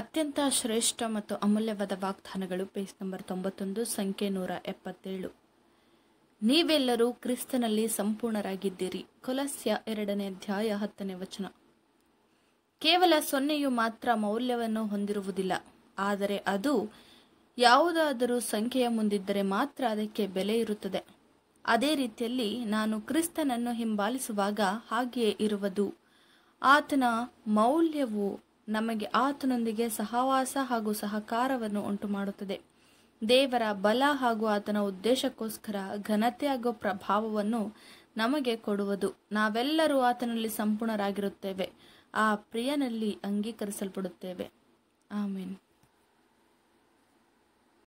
ಅತ್ಯಂತ ಶ್ರೇಷ್ಠ ಮತ್ತು ಅಮೂಲ್ಯವಾದ ವಾಗ್ದಾನಗಳು ಪೇಜ್ ನಂಬರ್ ತೊಂಬತ್ತೊಂದು ಸಂಖ್ಯೆ ನೂರ ಎಪ್ಪತ್ತೇಳು ನೀವೆಲ್ಲರೂ ಕ್ರಿಸ್ತನಲ್ಲಿ ಸಂಪೂರ್ಣರಾಗಿದ್ದೀರಿ ಕೊಲಸ್ಯ ಎರಡನೇ ಅಧ್ಯಾಯ ಹತ್ತನೇ ವಚನ ಕೇವಲ ಸೊನ್ನೆಯು ಮಾತ್ರ ಮೌಲ್ಯವನ್ನು ಹೊಂದಿರುವುದಿಲ್ಲ ಆದರೆ ಅದು ಯಾವುದಾದರೂ ಸಂಖ್ಯೆಯ ಮುಂದಿದ್ದರೆ ಮಾತ್ರ ಅದಕ್ಕೆ ಬೆಲೆ ಇರುತ್ತದೆ ಅದೇ ರೀತಿಯಲ್ಲಿ ನಾನು ಕ್ರಿಸ್ತನನ್ನು ಹಿಂಬಾಲಿಸುವಾಗ ಹಾಗೆಯೇ ಇರುವುದು ಆತನ ಮೌಲ್ಯವು ನಮಗೆ ಆತನೊಂದಿಗೆ ಸಹವಾಸ ಹಾಗೂ ಸಹಕಾರವನ್ನು ಉಂಟು ಮಾಡುತ್ತದೆ ದೇವರ ಬಲ ಹಾಗೂ ಆತನ ಉದ್ದೇಶಕ್ಕೋಸ್ಕರ ಘನತೆ ಪ್ರಭಾವವನ್ನು ನಮಗೆ ಕೊಡುವುದು ನಾವೆಲ್ಲರೂ ಆತನಲ್ಲಿ ಸಂಪೂರ್ಣರಾಗಿರುತ್ತೇವೆ ಆ ಪ್ರಿಯನಲ್ಲಿ ಅಂಗೀಕರಿಸಲ್ಪಡುತ್ತೇವೆ ಆಮೇನ್